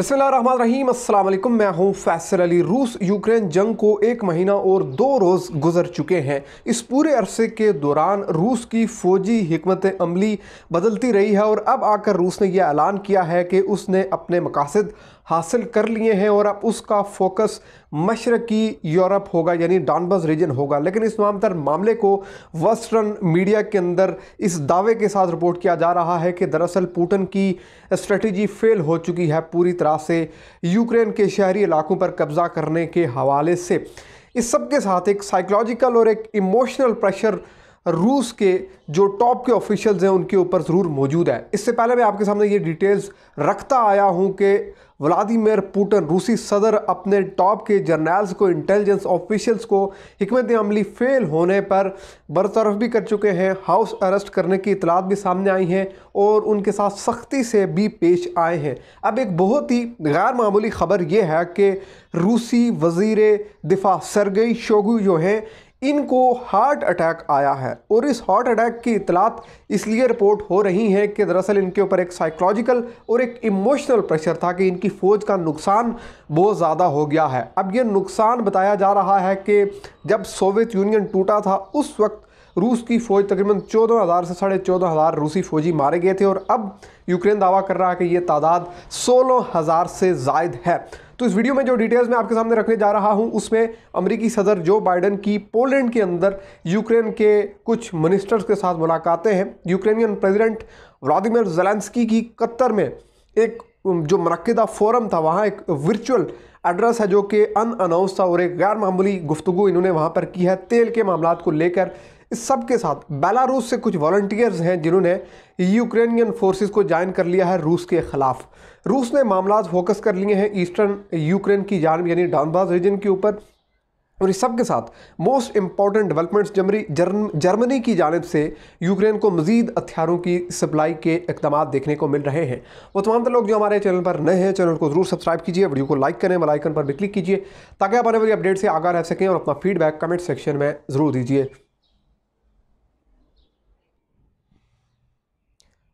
बसमीम मैं हूं फैसल अली रूस यूक्रेन जंग को एक महीना और दो रोज़ गुजर चुके हैं इस पूरे अरसे के दौरान रूस की फ़ौजी हमत अमली बदलती रही है और अब आकर रूस ने यह ऐलान किया है कि उसने अपने मकासद हासिल कर लिए हैं और अब उसका फोकस मशरकी यूरोप होगा यानी डानबस रीजन होगा लेकिन इस नामतर मामले को वेस्टर्न मीडिया के अंदर इस दावे के साथ रिपोर्ट किया जा रहा है कि दरअसल पुटन की स्ट्रेटजी फेल हो चुकी है पूरी तरह से यूक्रेन के शहरी इलाकों पर कब्ज़ा करने के हवाले से इस सब के साथ एक साइकोलॉजिकल और एक इमोशनल प्रेशर रूस के जो टॉप के ऑफिशियल्स हैं उनके ऊपर ज़रूर मौजूद है इससे पहले मैं आपके सामने ये डिटेल्स रखता आया हूँ कि व्लादिमिर पुटिन रूसी सदर अपने टॉप के जर्नल्स को इंटेलिजेंस ऑफिशियल्स को हमत अमली फेल होने पर बरतरफ भी कर चुके हैं हाउस अरेस्ट करने की इतलात भी सामने आई हैं और उनके साथ सख्ती से भी पेश आए हैं अब एक बहुत ही गैर मामूली खबर यह है कि रूसी वजीर दिफा सरगई शोगू जो हैं इनको हार्ट अटैक आया है और इस हार्ट अटैक की इतलात इसलिए रिपोर्ट हो रही है कि दरअसल इनके ऊपर एक साइकोलॉजिकल और एक इमोशनल प्रेशर था कि इनकी फ़ौज का नुकसान बहुत ज़्यादा हो गया है अब ये नुकसान बताया जा रहा है कि जब सोवियत यूनियन टूटा था उस वक्त रूस की फ़ौज तकरीबन चौदह हज़ार से साढ़े चौदह हज़ार रूसी फ़ौजी मारे गए थे और अब यूक्रेन दावा कर रहा है कि ये तादाद सोलह हज़ार से जायद है तो इस वीडियो में जो डिटेल्स मैं आपके सामने रखने जा रहा हूं उसमें अमेरिकी सदर जो बाइडन की पोलैंड के अंदर यूक्रेन के कुछ मिनिस्टर्स के साथ मुलाकातें हैं यूक्रेनियन प्रेजिडेंट व्लादिमिर जलेंसकी की कतर में एक जो मनदा फोरम था वहाँ एक वर्चुअल एड्रेस है जो कि अन अनाउंस था और एक गैर मामूली गुफ्तु इन्होंने वहाँ पर की है तेल के मामला को लेकर इस सब के साथ बेलारूस से कुछ वॉल्टियर्स हैं जिन्होंने यूक्रेनियन फोर्सेस को ज्वाइन कर लिया है रूस के ख़िलाफ़ रूस ने मामला फोकस कर लिए हैं ईस्टर्न यूक्रेन की जान यानी डॉनबास रीजन के ऊपर और इस सब के साथ most important developments Germany Germany की जानब से यूक्रेन को मजीद हथियारों की सप्लाई के इकदाम देखने को मिल रहे हैं वो तमाम लोग जो हमारे चैनल पर नए हैं चैनल को जरूर सब्सक्राइब कीजिए वीडियो को लाइक करें बेलाइकन पर भी क्लिक कीजिए ताकि आप आने वाली अपडेट से आगा रह सकें और अपना फीडबैक कमेंट सेक्शन में ज़रूर दीजिए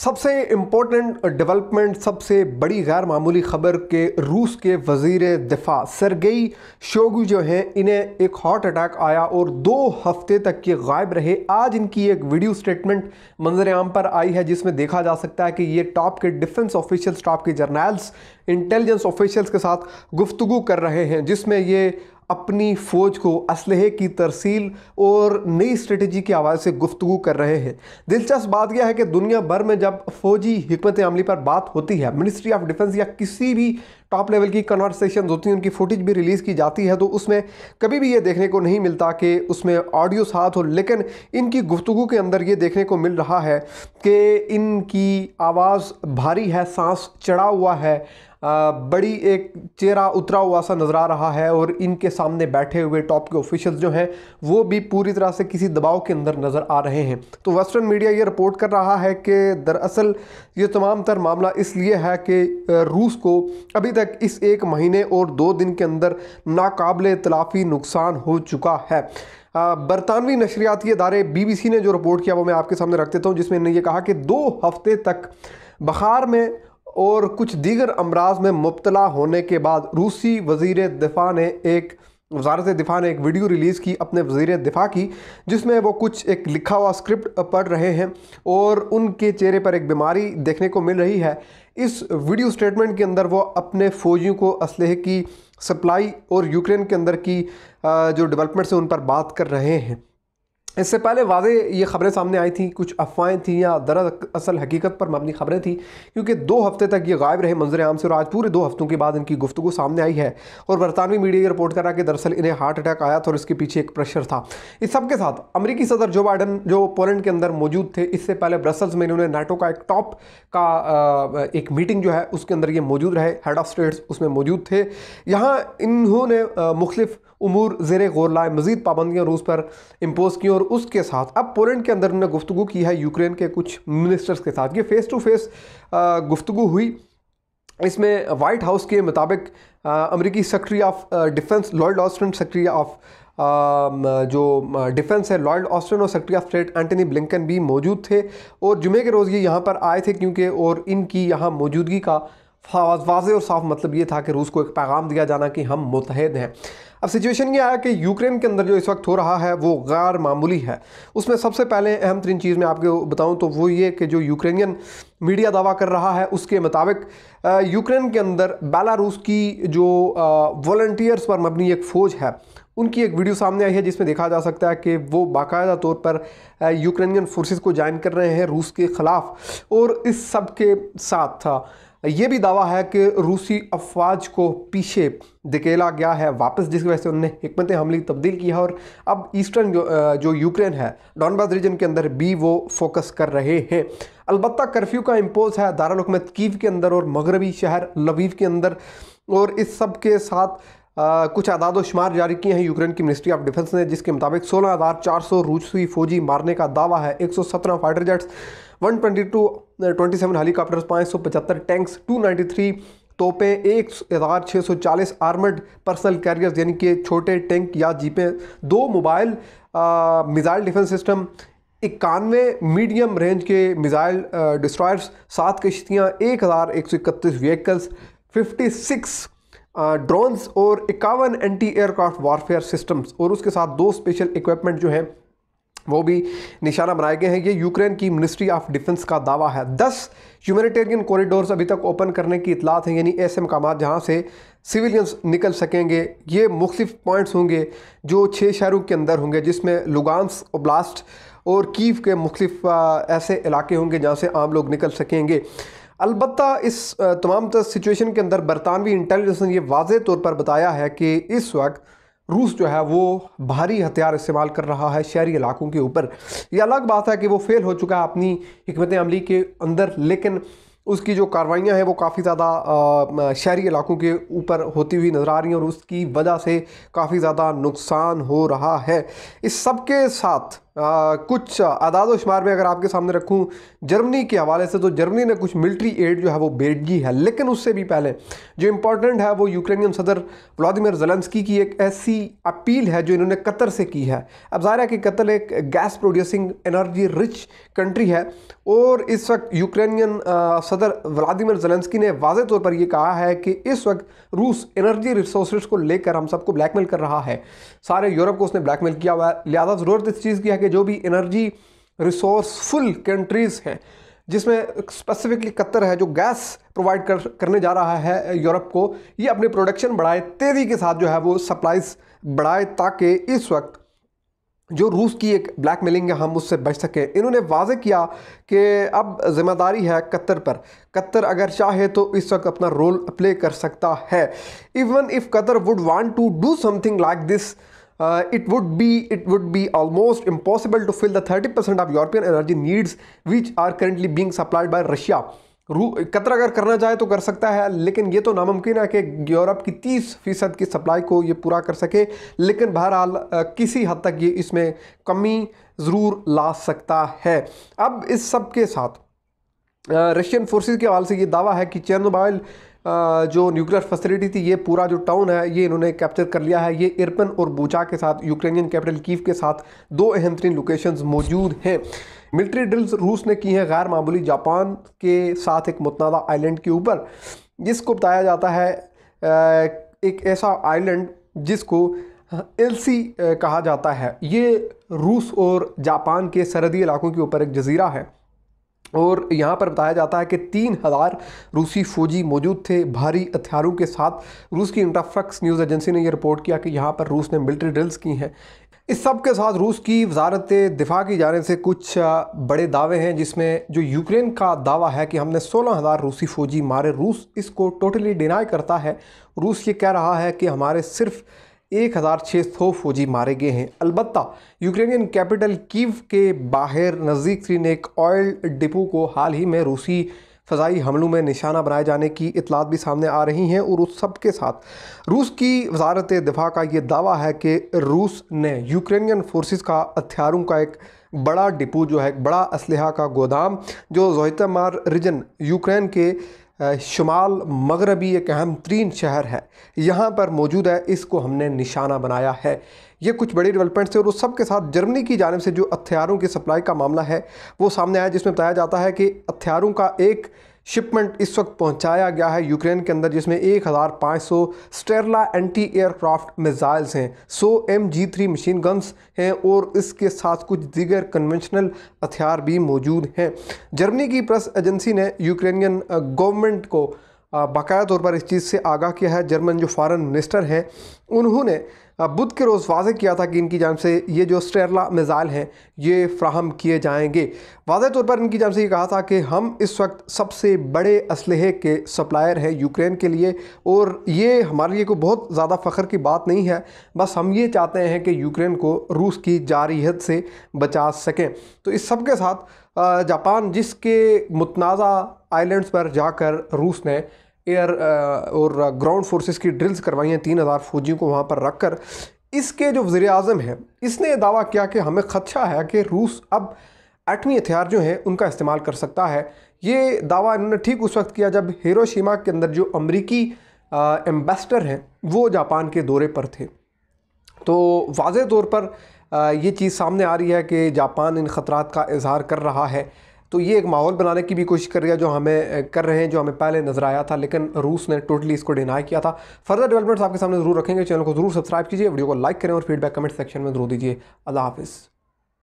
सबसे इम्पोर्टेंट डेवलपमेंट सबसे बड़ी गैर मामूली खबर के रूस के वजीर दिफा सरगई शोगू जो हैं इन्हें एक हार्ट अटैक आया और दो हफ्ते तक ये गायब रहे आज इनकी एक वीडियो स्टेटमेंट मंजर आम पर आई है जिसमें देखा जा सकता है कि ये टॉप के डिफेंस ऑफिशियल्स टॉप के जर्नल्स इंटेलिजेंस ऑफिशियल्स के साथ गुफ्तु कर रहे हैं जिसमें ये अपनी फ़ौज को असलहे की तरसील और नई स्ट्रेटजी के आवाज़ से गुफ्तु कर रहे हैं दिलचस्प बात यह है कि दुनिया भर में जब फ़ौजी हमत अमली पर बात होती है मिनिस्ट्री ऑफ डिफेंस या किसी भी टॉप लेवल की कन्वर्सेशन होती हैं उनकी फुटेज भी रिलीज़ की जाती है तो उसमें कभी भी ये देखने को नहीं मिलता कि उसमें ऑडियो साथ हो लेकिन इनकी गुफ्तु के अंदर ये देखने को मिल रहा है कि इनकी आवाज़ भारी है सांस चढ़ा हुआ है बड़ी एक चेहरा उतरा हुआ सा नज़र आ रहा है और इनके सामने बैठे हुए टॉप के ऑफिशियल्स जो हैं वो भी पूरी तरह से किसी दबाव के अंदर नज़र आ रहे हैं तो वेस्टर्न मीडिया ये रिपोर्ट कर रहा है कि दरअसल ये तमाम तर मामला इसलिए है कि रूस को अभी तक इस एक महीने और दो दिन के अंदर नाकबले तलाफ़ी नुकसान हो चुका है बरतानवी नशरियाती अदारे सी ने जो रिपोर्ट किया वो मैं आपके सामने रख देता हूँ जिसमें इन्होंने ये कहा कि दो हफ्ते तक बखार में और कुछ दीगर अमराज में मुबतला होने के बाद रूसी वजीर दिफा ने एक वजारत दिफा ने एक वीडियो रिलीज़ की अपने वजीर दिफा की जिसमें वो कुछ एक लिखा हुआ स्क्रिप्ट पढ़ रहे हैं और उनके चेहरे पर एक बीमारी देखने को मिल रही है इस वीडियो स्टेटमेंट के अंदर वो अपने फ़ौजियों को असलहे की सप्लाई और यूक्रेन के अंदर की जो डेवलपमेंट्स हैं उन पर बात कर रहे हैं इससे पहले वाजे ये खबरें सामने आई थी कुछ अफवाहें थी या दर असल हकीकत पर मबनी खबरें थी क्योंकि दो हफ्ते तक ये गायब रहे मंजर आम से और आज पूरे दो हफ्तों के बाद इनकी गुफ्तु सामने आई है और बरतानवी मीडिया ये रिपोर्ट कर रहा कि दरअसल इन्हें हार्ट अटैक आया था और इसके पीछे एक प्रेशर था इस सब के साथ अमरीकी सदर जो बाइडन जो पोलैंड के अंदर मौजूद थे इससे पहले ब्रसल्स में इन्होंने नाटो का एक टॉप का एक मीटिंग जो है उसके अंदर ये मौजूद रहे हेड ऑफ स्टेट्स उसमें मौजूद थे यहाँ इन्होंने मुख्तफ उमूर जेर गौर लाए मजीद पाबंदियाँ रूस पर इम्पोज़ की और उसके साथ अब पोलेंड के अंदर उन्होंने गुफ्तु की है यूक्रेन के कुछ मिनिस्टर्स के साथ ये फ़ेस टू फेस गुफ्तु हुई इसमें वाइट हाउस के मुताबिक अमरीकी secretary of defence Lloyd Austin secretary of जो डिफेंस है लॉर्ड ऑस्टन और secretary of state Antony Blinken भी मौजूद थे और जुमे के रोज़ ये यहाँ पर आए थे क्योंकि और इनकी यहाँ मौजूदगी का वाज और साफ मतलब ये था कि रूस को एक पैगाम दिया जाना कि हम मुतहद हैं अब सिचुएशन ये आया कि यूक्रेन के अंदर जो इस वक्त हो रहा है वो गैर मामूली है उसमें सबसे पहले अहम तरीन चीज़ मैं आपको बताऊं तो वो ये कि जो यूक्रेनियन मीडिया दावा कर रहा है उसके मुताबिक यूक्रेन के अंदर बेलारूस की जो वॉल्टियर्स पर मबनी एक फ़ौज है उनकी एक वीडियो सामने आई है जिसमें देखा जा सकता है कि वो बाकायदा तौर पर यूक्रेनियन फोर्सेस को ज्वाइन कर रहे हैं रूस के ख़िलाफ़ और इस सब के साथ था ये भी दावा है कि रूसी अफवाज को पीछे धकेला गया है वापस जिसकी वजह से उन्होंने हमत हमली तब्दील किया है और अब ईस्टर्न जो, जो यूक्रेन है डॉनबाज रीजन के अंदर भी वो फोकस कर रहे हैं अलबत् कर्फ्यू का इम्पोज है दारकूमत कीव के अंदर और मगरबी शहर लवीव के अंदर और इस सब के साथ आ, कुछ आदाद शुमार जारी किए हैं यूक्रेन की मिनिस्ट्री ऑफ डिफेंस ने जिसके मुताबिक सोलह हज़ार चार सौ रूसी फौजी मारने का दावा है एक सौ सत्रह fighter jets one twenty two twenty seven helicopter पाँच सौ पचहत्तर टैंक्स टू नाइन्टी थ्री तोपें एक हज़ार छः सौ चालीस आर्मड पर्सनल कैरियर्स यानी कि छोटे टैंक या जीपें दो मोबाइल मिज़ाइल डिफेंस सिस्टम इक्यानवे मीडियम रेंज के मिज़ाइल डिस्ट्रॉयर्स सात कश्तियाँ एक हज़ार एक सौ इकतीस व्हीकल्स फिफ्टी सिक्स ड्रोन्स और इक्यावन एंटी एयरक्राफ्ट वारफेयर सिस्टम्स और उसके साथ दो स्पेशल इक्विपमेंट जो हैं वो भी निशाना बनाए गए हैं ये यूक्रेन की मिनिस्ट्री ऑफ डिफेंस का दावा है दस ह्यूमेटेरियन कॉरिडोर्स अभी तक ओपन करने की इतलात हैं यानी ऐसे मकाम जहाँ से सिविलियंस निकल सकेंगे ये मुख्तफ पॉइंट्स होंगे जो छः शहरों के अंदर होंगे जिसमें लुगांस ओब्लास्ट और कीव के मुख्तफ ऐसे इलाके होंगे जहाँ से आम लोग निकल सकेंगे अलबत् इस तमाम सिचुएशन के अंदर बरतानवी इंटेलिजेंस ने यह वाज तौर पर बताया है कि इस वक्त रूस जो है वो भारी हथियार इस्तेमाल कर रहा है शहरी इलाकों के ऊपर ये अलग बात है कि वो फेल हो चुका है अपनी हमत अमली के अंदर लेकिन उसकी जो कार्रवाइयाँ हैं वो काफ़ी ज़्यादा शहरी इलाकों के ऊपर होती हुई नज़र आ रही हैं और उसकी वजह से काफ़ी ज़्यादा नुकसान हो रहा है इस सब के साथ आ, कुछ आदाद शुमार में अगर आपके सामने रखूँ जर्मनी के हवाले से तो जर्मनी ने कुछ मिलिट्री एड जो है वो दी है लेकिन उससे भी पहले जो इम्पोर्टेंट है वो यूक्रेनियन सदर व्लादिमिर जलंसकी की एक ऐसी अपील है जो इन्होंने कतर से की है अब ज़ाहिर है कि कतर एक gas producing energy rich country है और इस वक्त यूक्रेनियन सदर व्लादिमिर जलंसकी ने वाजे तौर पर यह कहा है कि इस वक्त रूस एनर्जी रिसोर्स को लेकर हम सबको ब्लैकमेल कर रहा है सारे यूरोप को उसने ब्लैकमेल किया हुआ है लिहाजा ज़रूरत इस चीज़ की है कि जो भी एनर्जी रिसोर्सफुल कंट्रीज़ हैं जिसमें स्पेसिफिकली कतर है जो गैस प्रोवाइड कर करने जा रहा है यूरोप को ये अपने प्रोडक्शन बढ़ाए तेज़ी के साथ जो है वो सप्लाइज बढ़ाए ताकि इस वक्त जो रूस की एक ब्लैक मेलिंग है हम उससे बच सकें इन्होंने वाजे किया कि अब जिम्मेदारी है कतर पर कतर अगर चाहे तो इस वक्त अपना रोल प्ले कर सकता है even if Qatar would want to do something like this uh, it would be it would be almost impossible to fill the 30% of European energy needs which are currently being supplied by Russia. Qatar अगर करना चाहे तो कर सकता है लेकिन ये तो नामुमकिन है कि यूरोप की तीस फीसद की सप्लाई को ये पूरा कर सके लेकिन बहरहाल uh, किसी हद तक ये इसमें कमी ज़रूर ला सकता है अब इस सब के साथ रशियन uh, फोर्सेस के हवाले से ये दावा है कि चेरनोबाइल जो न्यूक्लियर फैसिलिटी थी ये पूरा जो टाउन है ये इन्होंने कैप्चर कर लिया है ये इरपन और बूचा के साथ यूक्रेनियन कैपिटल कीव के साथ दो अहम तरीन लोकेशन मौजूद हैं मिलिट्री ड्रिल्स रूस ने की हैं गैर मामूली जापान के साथ एक मुतनादा आइलैंड के ऊपर जिसको बताया जाता है एक ऐसा आइलैंड जिसको एलसी कहा जाता है ये रूस और जापान के सरहदी इलाकों के ऊपर एक जजीरा है और यहाँ पर बताया जाता है कि तीन हज़ार रूसी फौजी मौजूद थे भारी हथियारों के साथ रूस की इंटरफ्रक्स न्यूज़ एजेंसी ने यह रिपोर्ट किया कि यहाँ पर रूस ने मिलिट्री ड्रिल्स की हैं इस सब के साथ रूस की वजारत दिफा की जाने से कुछ बड़े दावे हैं जिसमें जो यूक्रेन का दावा है कि हमने सोलह हज़ार रूसी फौजी मारे रूस इसको टोटली डिनाई करता है रूस ये कह रहा है कि हमारे सिर्फ़ एक हज़ार छः सौ फौजी मारे गए हैं अलबत् यूक्रेनियन कैपिटल कीव के बाहर नज़दीक सीन एक ऑयल डिपो को हाल ही में रूसी फ़जाई हमलों में निशाना बनाए जाने की इतलात भी सामने आ रही हैं और उस सब के साथ रूस की वजारत दिफा का ये दावा है कि रूस ने यूक्रेनियन फोर्सेस का हथियारों का एक बड़ा डिपो जो है एक बड़ा इसलह का गोदाम जो जोहतमार रिजन यूक्रेन के शुमाल मगरबी एक अहम तरीन शहर है यहाँ पर मौजूद है इसको हमने निशाना बनाया है ये कुछ बड़ी डेवलपमेंट्स हैं और उस सब के साथ जर्मनी की जानब से जो हथियारों की सप्लाई का मामला है वो सामने आया जिसमें बताया जाता है कि हथियारों का एक शिपमेंट इस वक्त पहुंचाया गया है यूक्रेन के अंदर जिसमें 1500 स्टेरला एंटी एयरक्राफ्ट मिज़ाइल्स हैं 100 M G three machine guns हैं और इसके साथ कुछ दीगर कन्वेंशनल हथियार भी मौजूद हैं जर्मनी की प्रेस एजेंसी ने यूक्रेनियन गवर्नमेंट को बाकायदा तौर पर इस चीज़ से आगाह किया है जर्मन जो फॉरेन मिनिस्टर हैं उन्होंने हाँ, बुध के रोज़ वाजे किया था कि इनकी जान से ये जो स्टेरला मिज़ाइल हैं ये फ्राहम किए जाएंगे वाजे तौर पर इनकी जान से ये कहा था कि हम इस वक्त सबसे बड़े इसलहे के सप्लायर हैं यूक्रेन के लिए और ये हमारे लिए कोई बहुत ज़्यादा फ़ख्र की बात नहीं है बस हम ये चाहते हैं कि यूक्रेन को रूस की जारहत से बचा सकें तो इस सब के साथ जापान जिसके मतनाज़ा आइलैंड्स पर जाकर रूस ने एयर uh, और ग्राउंड uh, फोर्सेस की ड्रिल्स करवाई हैं तीन हज़ार फौजियों को वहाँ पर रख कर इसके जो वजे अजम हैं इसने दावा किया कि हमें खदशा है कि रूस अब एटमी हथियार जो हैं उनका इस्तेमाल कर सकता है ये दावा इन्होंने ठीक उस वक्त किया जब हिरोशिमा के अंदर जो अमरीकी एम्बेसडर uh, हैं वो जापान के दौरे पर थे तो वाज तौर पर आ, ये चीज़ सामने आ रही है कि जापान इन ख़तरात का इजहार कर रहा है तो ये एक माहौल बनाने की भी कोशिश कर रही है जो हमें कर रहे हैं जो हमें पहले नजर आया था लेकिन रूस ने टोटली इसको डिनाई किया था फर्दर डेवलपमेंट्स आपके सामने जरूर रखेंगे चैनल को जरूर सब्सक्राइब कीजिए वीडियो को लाइक करें और फीडबैक कमेंट सेक्शन में जरूर दीजिए अल्लाह हाफिज़